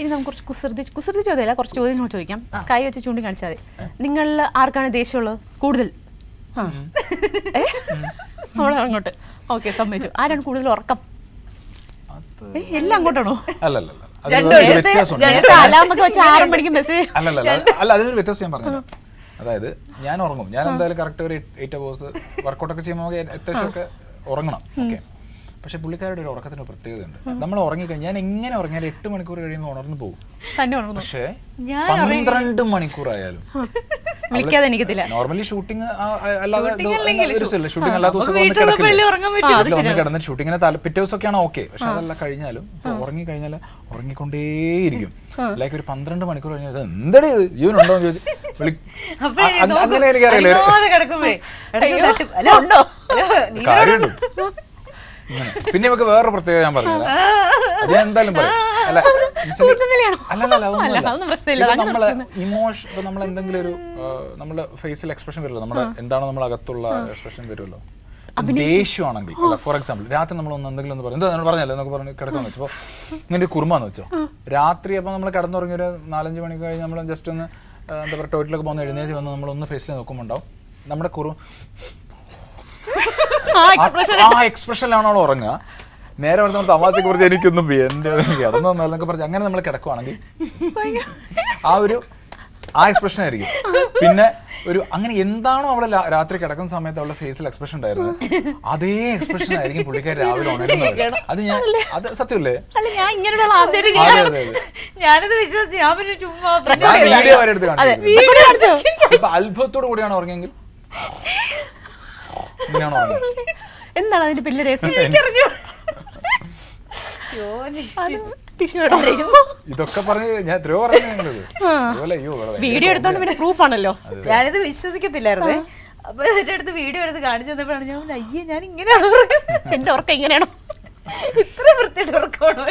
ഇനി നമുക്ക് കുറച്ച് കുസൃതി കുസൃതി ചോദ്യമല്ല കുറച്ച് ചോദ്യങ്ങൾ ചോദിക്കാം കൈ വെച്ച് ചൂണ്ടി കാണിച്ചാൽ നിങ്ങൾ ആർക്കാണ് ദേഷ്യമുള്ളത് കൂടുതൽ അവിടെ അങ്ങോട്ട് ഓക്കെ സമ്മതിച്ചു ആരാണ് കൂടുതൽ ഉറക്കം എല്ലാം അങ്ങോട്ടാണോ അല്ലല്ല അല്ല അതായത് ഞാൻ ഉറങ്ങും ഞാൻ എന്തായാലും കറക്റ്റ് ഒരു എയ്റ്റ് അവേഴ്സ് വർക്കൗട്ടൊക്കെ ചെയ്യുമ്പോൾ അത്യാവശ്യമൊക്കെ ഉറങ്ങണം ഓക്കെ പക്ഷെ പുള്ളിക്കാരുടെ ഒരു ഉറക്കത്തിന് പ്രത്യേകതയുണ്ട് നമ്മൾ ഉറങ്ങിക്കഴിഞ്ഞാൽ ഞാൻ എങ്ങനെ ഉറങ്ങിയാലും എട്ട് മണിക്കൂർ കഴിയുമ്പോൾ ഉണർന്നു പോകും പക്ഷേ പന്ത്രണ്ട് മണിക്കൂർ ആയാലും വിളിക്കാതെ നോർമലി ഷൂട്ടിംഗ് അല്ലാതെ ഷൂട്ടിംഗ് അല്ലാത്ത ദിവസം കിടന്നിട്ട് ഷൂട്ടിങ്ങിന് ഷൂട്ടിങ്ങിനെ ദിവസം ഒക്കെയാണ് ഓക്കെ പക്ഷെ അതല്ല കഴിഞ്ഞാലും ഉറങ്ങി കഴിഞ്ഞാൽ ഉറങ്ങിക്കൊണ്ടേയിരിക്കും ലൈക്ക് ഒരു പന്ത്രണ്ട് മണിക്കൂർ കഴിഞ്ഞാൽ എന്തടി ഇത് ജീവനുണ്ടോ എന്ന് ചോദിച്ചു അങ്ങനെ എനിക്കറിയില്ല പിന്നെ നമുക്ക് വേറെ പ്രത്യേകത ഞാൻ പറഞ്ഞു നമ്മൾ എന്തെങ്കിലും ഒരു നമ്മുടെ ഫേസിൽ എക്സ്പ്രഷൻ വരുമല്ലോ നമ്മുടെ എന്താണ് നമ്മൾ അകത്തുള്ള എക്സ്പ്രഷൻ വരുമല്ലോ ദേഷ്യമാണെങ്കിൽ അല്ല ഫോർ എക്സാമ്പിൾ രാത്രി നമ്മൾ ഒന്ന് എന്തെങ്കിലും ഒന്ന് പറയും എന്താ നമ്മൾ പറഞ്ഞല്ലോ നമുക്ക് പറഞ്ഞു കിടക്കാന്ന് വെച്ചപ്പോ നിന്റെ കുറുമാന്ന് വെച്ചോ രാത്രി അപ്പൊ നമ്മൾ കിടന്നുറങ്ങി ഒരു നാലഞ്ച് മണി കഴിഞ്ഞ് നമ്മൾ ജസ്റ്റ് ഒന്ന് എന്താ പറയുക ടോയ്ലറ്റിലൊക്കെ പോകുന്ന എഴുന്നേറ്റ് വന്ന് നമ്മളൊന്ന് ഫേസിൽ നോക്കുമ്പോണ്ടാവും ഉണ്ടാവും നമ്മുടെ കുറു ആ എക്സ്പ്രഷനിലാണോ ഉറങ്ങുക നേരെ വരുന്ന തമാശയെ കുറിച്ച് എനിക്കൊന്നും എന്റെ കിടന്നു എന്നൊക്കെ പറഞ്ഞു അങ്ങനെ നമ്മൾ കിടക്കുവാണെങ്കിൽ ആ ഒരു ആ എക്സ്പ്രഷൻ ആയിരിക്കും പിന്നെ ഒരു അങ്ങനെ എന്താണോ അവളെ രാത്രി കിടക്കുന്ന സമയത്ത് അവളുടെ ഫേസിൽ എക്സ്പ്രഷൻ ഉണ്ടായിരുന്നത് അതേ എക്സ്പ്രഷൻ ആയിരിക്കും പുള്ളിക്കാർ രാവിലെ ഉണരുന്നത് അത് ഞാൻ അത് സത്യമല്ലേ ഞാനിത് വിശ്വസിച്ചു വീഡിയോ വരെ അത്ഭുതത്തോടു കൂടിയാണ് ഉറങ്ങിയെങ്കിൽ എന്താണ് അതിന്റെ പിന്നെ രസം ഇതൊക്കെ പറഞ്ഞ് ഞാൻ എത്രയോ പറഞ്ഞു വീഡിയോ എടുത്തോണ്ട് പിന്നെ പ്രൂഫ് ആണല്ലോ ഞാനിത് വിശ്വസിക്കത്തില്ലായിരുന്നു അപ്പൊ എന്റെ അടുത്ത് വീഡിയോ എടുത്ത് കാണിച്ചു തന്നപ്പോഴാണ് ഞാൻ അയ്യേ ഞാൻ ഇങ്ങനെയാണ് എന്റെ ഉറക്കം ഇങ്ങനെയാണോ ഇത്ര വൃത്തിയുടെ ഉറക്കമാണോ